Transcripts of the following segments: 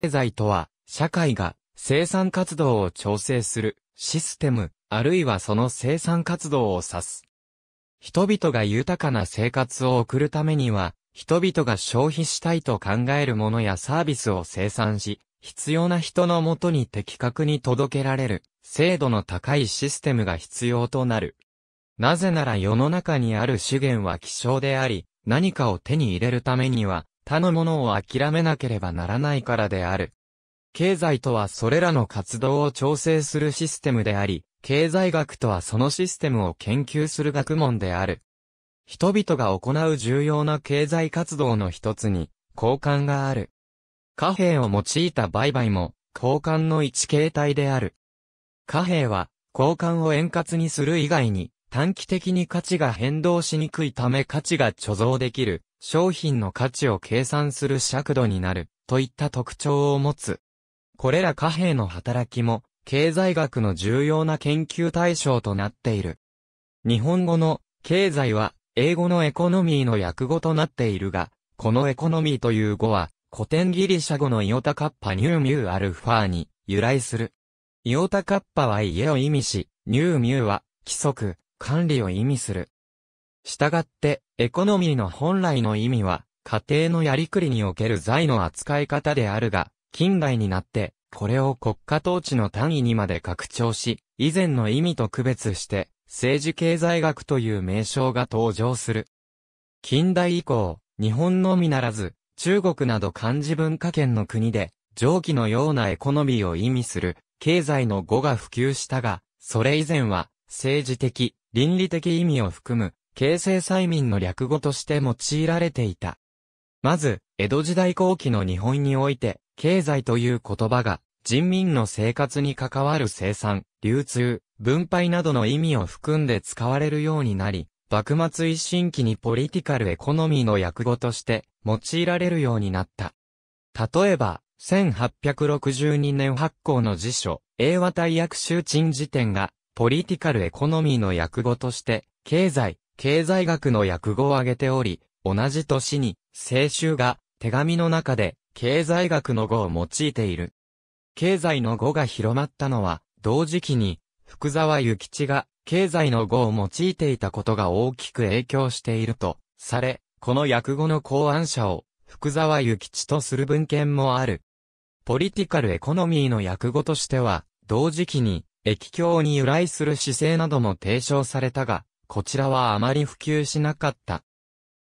経済とは、社会が生産活動を調整するシステム、あるいはその生産活動を指す。人々が豊かな生活を送るためには、人々が消費したいと考えるものやサービスを生産し、必要な人のもとに的確に届けられる、精度の高いシステムが必要となる。なぜなら世の中にある資源は希少であり、何かを手に入れるためには、他のものを諦めなければならないからである。経済とはそれらの活動を調整するシステムであり、経済学とはそのシステムを研究する学問である。人々が行う重要な経済活動の一つに、交換がある。貨幣を用いた売買も、交換の一形態である。貨幣は、交換を円滑にする以外に、短期的に価値が変動しにくいため価値が貯蔵できる、商品の価値を計算する尺度になる、といった特徴を持つ。これら貨幣の働きも、経済学の重要な研究対象となっている。日本語の経済は英語のエコノミーの訳語となっているが、このエコノミーという語は古典ギリシャ語のイオタカッパニューミューアルファーに由来する。イオタカッパは家を意味し、ニューミューは規則、管理を意味する。したがって、エコノミーの本来の意味は、家庭のやりくりにおける財の扱い方であるが、近代になって、これを国家統治の単位にまで拡張し、以前の意味と区別して、政治経済学という名称が登場する。近代以降、日本のみならず、中国など漢字文化圏の国で、上記のようなエコノミーを意味する、経済の語が普及したが、それ以前は、政治的、倫理的意味を含む、形成催眠の略語として用いられていた。まず、江戸時代後期の日本において、経済という言葉が、人民の生活に関わる生産、流通、分配などの意味を含んで使われるようになり、幕末一新期にポリティカルエコノミーの訳語として用いられるようになった。例えば、1862年発行の辞書、英和大役集鎮辞典がポリティカルエコノミーの訳語として、経済、経済学の訳語を挙げており、同じ年に、青春が、手紙の中で、経済学の語を用いている。経済の語が広まったのは、同時期に、福沢諭吉が、経済の語を用いていたことが大きく影響していると、され、この訳語の考案者を、福沢諭吉とする文献もある。ポリティカルエコノミーの訳語としては、同時期に、液境に由来する姿勢なども提唱されたが、こちらはあまり普及しなかった。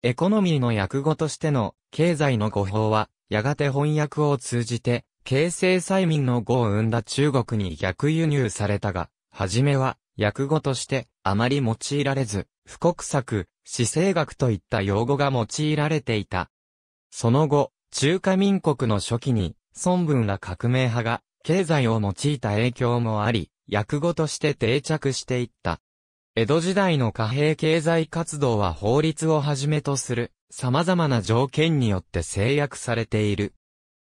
エコノミーの訳語としての経済の語法は、やがて翻訳を通じて、形成催眠の語を生んだ中国に逆輸入されたが、はじめは、訳語として、あまり用いられず、不国策、姿勢学といった用語が用いられていた。その後、中華民国の初期に、孫文ら革命派が、経済を用いた影響もあり、訳語として定着していった。江戸時代の貨幣経済活動は法律をはじめとする様々な条件によって制約されている。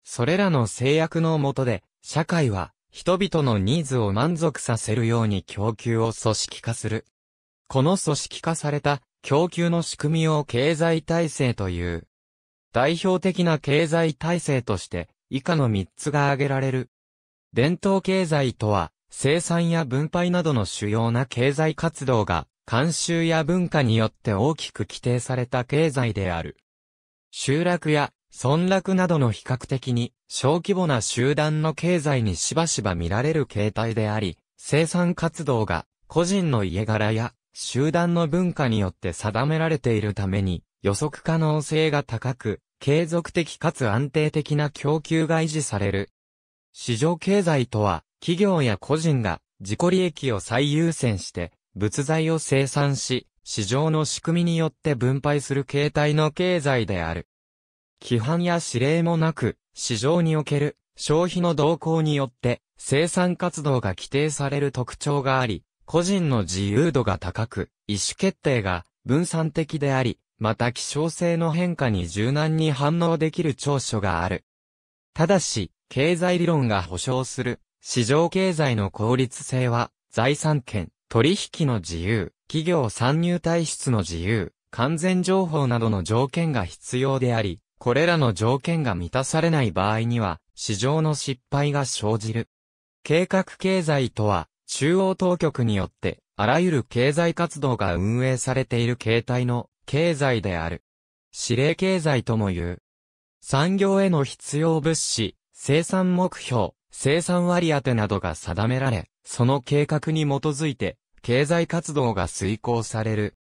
それらの制約のもとで、社会は人々のニーズを満足させるように供給を組織化する。この組織化された供給の仕組みを経済体制という。代表的な経済体制として以下の3つが挙げられる。伝統経済とは生産や分配などの主要な経済活動が、慣習や文化によって大きく規定された経済である。集落や村落などの比較的に小規模な集団の経済にしばしば見られる形態であり、生産活動が個人の家柄や集団の文化によって定められているために予測可能性が高く、継続的かつ安定的な供給が維持される。市場経済とは、企業や個人が自己利益を最優先して物財を生産し、市場の仕組みによって分配する形態の経済である。規範や指令もなく、市場における消費の動向によって生産活動が規定される特徴があり、個人の自由度が高く、意思決定が分散的であり、また希少性の変化に柔軟に反応できる長所がある。ただし、経済理論が保障する市場経済の効率性は、財産権、取引の自由、企業参入体質の自由、完全情報などの条件が必要であり、これらの条件が満たされない場合には、市場の失敗が生じる。計画経済とは、中央当局によって、あらゆる経済活動が運営されている形態の経済である。指令経済とも言う。産業への必要物資、生産目標、生産割当などが定められ、その計画に基づいて、経済活動が遂行される。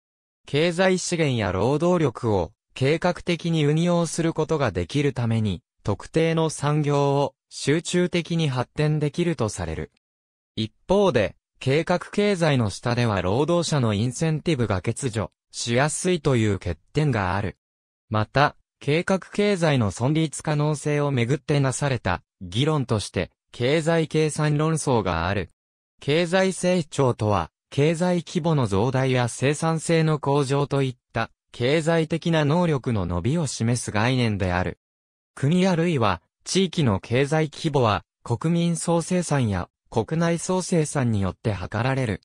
経済資源や労働力を計画的に運用することができるために、特定の産業を集中的に発展できるとされる。一方で、計画経済の下では労働者のインセンティブが欠如しやすいという欠点がある。また、計画経済の存立可能性をめぐってなされた議論として、経済計算論争がある。経済成長とは、経済規模の増大や生産性の向上といった経済的な能力の伸びを示す概念である。国あるいは地域の経済規模は国民総生産や国内総生産によって測られる。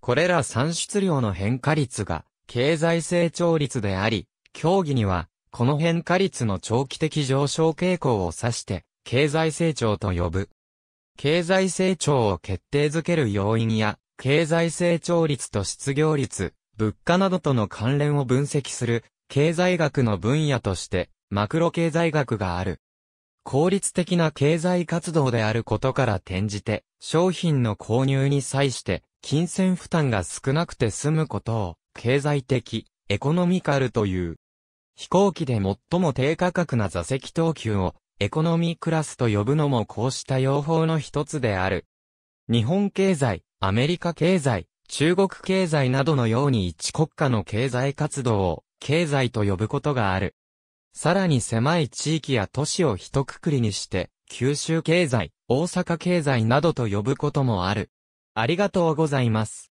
これら産出量の変化率が経済成長率であり、協議にはこの変化率の長期的上昇傾向を指して経済成長と呼ぶ。経済成長を決定づける要因や、経済成長率と失業率、物価などとの関連を分析する、経済学の分野として、マクロ経済学がある。効率的な経済活動であることから転じて、商品の購入に際して、金銭負担が少なくて済むことを、経済的、エコノミカルという。飛行機で最も低価格な座席等級をエコノミークラスと呼ぶのもこうした用法の一つである。日本経済、アメリカ経済、中国経済などのように一国家の経済活動を経済と呼ぶことがある。さらに狭い地域や都市を一括りにして、九州経済、大阪経済などと呼ぶこともある。ありがとうございます。